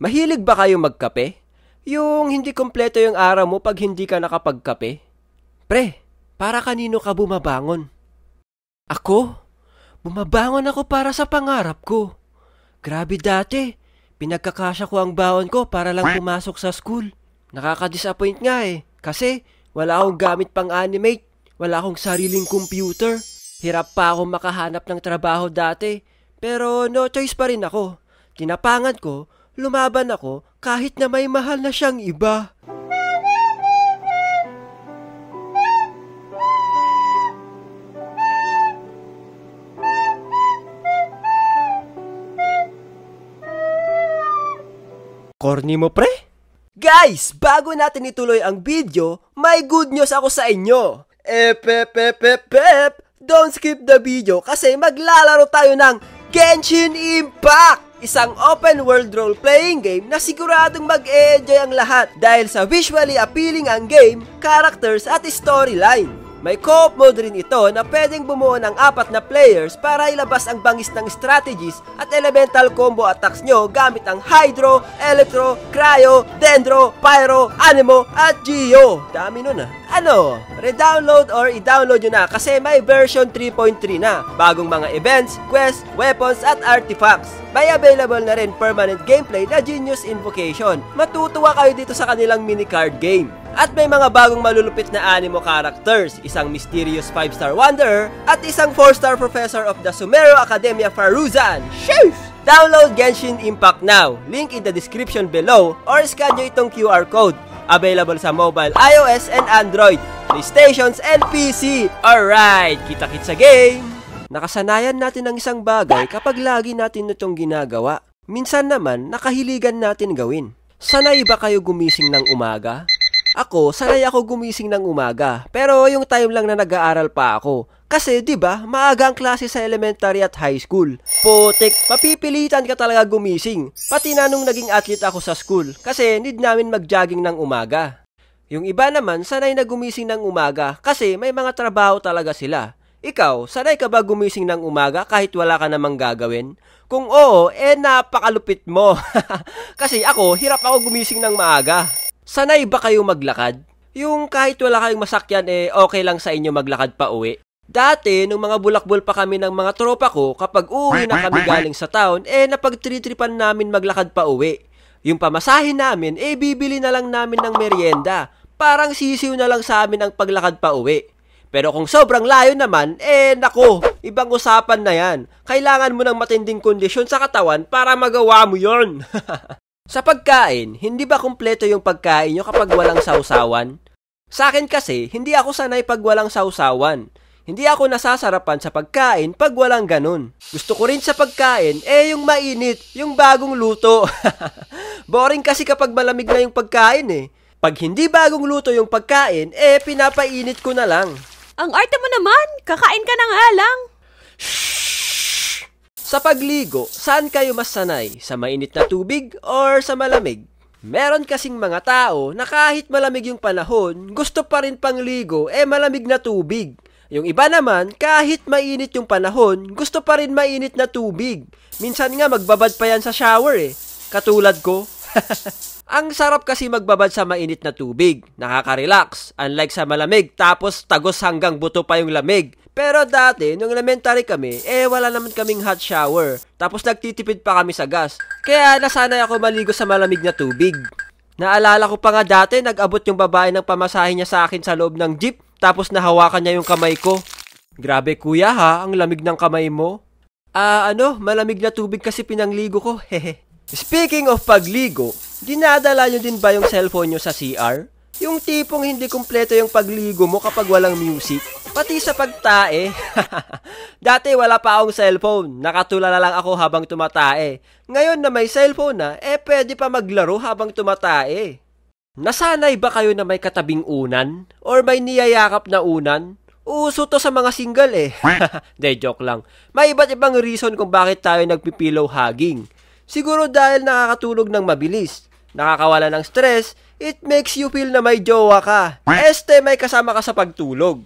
Mahilig ba kayo magkape? Yung hindi kompleto yung araw mo pag hindi ka nakapagkape? Pre, para kanino ka bumabangon? Ako? Bumabangon ako para sa pangarap ko. Grabe dati. Pinagkakasya ko ang baon ko para lang pumasok sa school. Nakaka-disappoint nga eh. Kasi wala akong gamit pang animate. Wala akong sariling computer. Hirap pa ako makahanap ng trabaho dati. Pero no choice pa rin ako. Tinapangan ko Lumaban ako kahit na may mahal na siyang iba. Corny mo pre? Guys, bago natin ituloy ang video, may good news ako sa inyo. Ep, ep, ep, Don't skip the video kasi maglalaro tayo ng Genshin Impact! Isang open world role-playing game na siguradong mag enjoy ang lahat dahil sa visually appealing ang game, characters at storyline. May co-op mode rin ito na pwedeng bumuo ng apat na players para ilabas ang bangis ng strategies at elemental combo attacks nyo gamit ang Hydro, Electro, Cryo, Dendro, Pyro, Animo at Geo. Dami nun ah ano, re-download or i-download nyo na kasi may version 3.3 na. Bagong mga events, quests, weapons at artifacts. May available na rin permanent gameplay na Genius Invocation. Matutuwa kayo dito sa kanilang mini card game. At may mga bagong malulupit na animo characters, isang mysterious 5-star wanderer at isang 4-star professor of the Sumero Academia Faruzan. Sheesh! Download Genshin Impact now. Link in the description below or scan nyo itong QR code available sa mobile, iOS and Android, PlayStations and PC. Alright, kita-kit sa game! Nakasanayan natin ang isang bagay kapag lagi natin itong ginagawa. Minsan naman, nakahiligan natin gawin. Sanay ba kayo gumising ng umaga? Ako, sanay ako gumising ng umaga. Pero yung time lang na nag-aaral pa ako, kasi 'di ba, maaga ang klase sa elementary at high school. Potek, mapipilitan ka talaga gumising. Pati na nung naging athlete ako sa school kasi need namin mag-jogging ng umaga. Yung iba naman sanay na gumising ng umaga kasi may mga trabaho talaga sila. Ikaw, sanay ka ba gumising ng umaga kahit wala ka namang gagawin? Kung oo, eh napakalupit mo. kasi ako, hirap ako gumising ng maaga. Sanay ba kayo maglakad? Yung kahit wala kayong masakyan eh okay lang sa inyo maglakad pa uwi. Dati, nung mga bulakbol pa kami ng mga tropa ko, kapag uwi na kami galing sa town, eh napagtritripan namin maglakad pa uwi. Yung pamasahin namin, eh bibili na lang namin ng merienda. Parang sisiw na lang sa amin ang paglakad pa uwi. Pero kung sobrang layo naman, eh nako, ibang usapan na yan. Kailangan mo ng matinding kondisyon sa katawan para magawa mo yon. sa pagkain, hindi ba kumpleto yung pagkain nyo kapag walang sausawan? Sa akin kasi, hindi ako sanay pag walang sausawan. Hindi ako nasasarapan sa pagkain pag walang ganun. Gusto ko rin sa pagkain, eh yung mainit, yung bagong luto. Boring kasi kapag malamig na yung pagkain eh. Pag hindi bagong luto yung pagkain, eh pinapainit ko na lang. Ang arte mo naman, kakain ka na nga lang. Sa pagligo, saan kayo mas sanay? Sa mainit na tubig or sa malamig? Meron kasing mga tao na kahit malamig yung panahon, gusto pa rin pangligo eh malamig na tubig. Yung iba naman, kahit mainit yung panahon, gusto pa rin mainit na tubig. Minsan nga magbabad pa yan sa shower eh. Katulad ko. Ang sarap kasi magbabad sa mainit na tubig. Nakaka-relax. Unlike sa malamig, tapos tagos hanggang buto pa yung lamig. Pero dati, nung elementary kami, eh wala naman kaming hot shower. Tapos nagtitipid pa kami sa gas. Kaya nasanay ako maligo sa malamig na tubig. Naalala ko pa nga dati, nag-abot yung babae ng pamasahin niya sa akin sa loob ng jeep tapos nahawakan niya yung kamay ko. Grabe kuya ha, ang lamig ng kamay mo. Ah, uh, ano, malamig na tubig kasi pinangligo ko, hehe. Speaking of pagligo, dinadala nyo din ba yung cellphone nyo sa CR? Yung tipong hindi kumpleto yung pagligo mo kapag walang music, pati sa pagtae. Dati wala pa akong cellphone, nakatulala lang ako habang tumatae. Ngayon na may cellphone na, eh pwede pa maglaro habang tumatae. Nasanay ba kayo na may katabing unan? Or may niyayakap na unan? Uso to sa mga single eh. De, joke lang. May iba't ibang reason kung bakit tayo nagpipilow hugging. Siguro dahil nakakatulog ng mabilis, nakakawala ng stress, it makes you feel na may jowa ka. Este, may kasama ka sa pagtulog.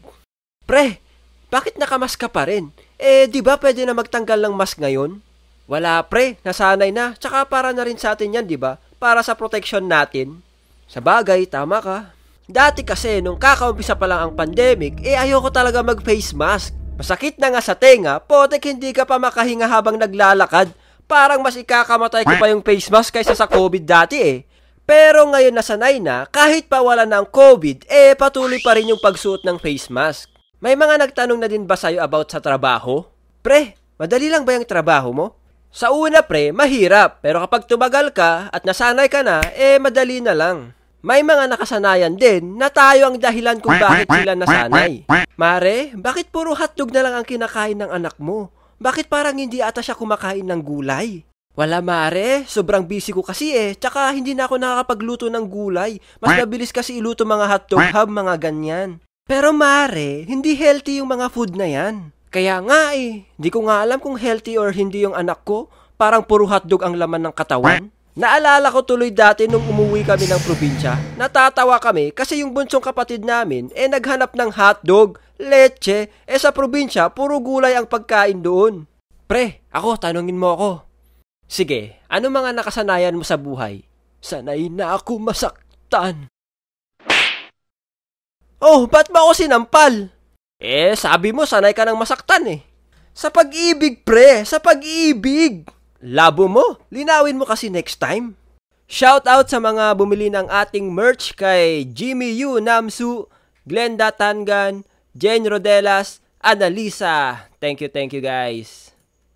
Pre, bakit nakamask ka pa rin? Eh, di ba pwede na magtanggal ng mask ngayon? Wala pre, nasanay na. Tsaka para na rin sa atin yan, di ba? Para sa protection natin. Sa bagay, tama ka. Dati kasi, nung kakaumpisa pa lang ang pandemic, eh ayoko talaga mag-face mask. Masakit na nga sa tenga, potek hindi ka pa makahinga habang naglalakad. Parang mas ikakamatay ko pa yung face mask kaysa sa COVID dati eh. Pero ngayon na sanay na, kahit pa wala na ang COVID, eh patuloy pa rin yung pagsuot ng face mask. May mga nagtanong na din ba sa'yo about sa trabaho? Pre, madali lang ba yung trabaho mo? Sa una pre, mahirap, pero kapag tumagal ka at nasanay ka na, eh madali na lang. May mga nakasanayan din na tayo ang dahilan kung bakit sila nasanay. Mare, bakit puro hotdog na lang ang kinakain ng anak mo? Bakit parang hindi ata siya kumakain ng gulay? Wala mare, sobrang busy ko kasi eh, tsaka hindi na ako nakakapagluto ng gulay. Mas mabilis kasi iluto mga hotdog hub, mga ganyan. Pero mare, hindi healthy yung mga food na yan. Kaya nga eh, di ko nga alam kung healthy or hindi yung anak ko. Parang puro hotdog ang laman ng katawan. Naalala ko tuloy dati nung umuwi kami ng probinsya, natatawa kami kasi yung bunsong kapatid namin eh naghanap ng hotdog, leche, eh sa probinsya puro gulay ang pagkain doon. Pre, ako, tanungin mo ako. Sige, ano mga nakasanayan mo sa buhay? Sanay na ako masaktan. Oh, ba't ba ako sinampal? Eh, sabi mo, sanay ka ng masaktan eh. Sa pag-ibig, pre! Sa pag-ibig! Labo mo! Linawin mo kasi next time. Shout out sa mga bumili ng ating merch kay Jimmy Yu Namsu, Glenda Tangan, Jen Rodelas, Analisa. Thank you, thank you guys.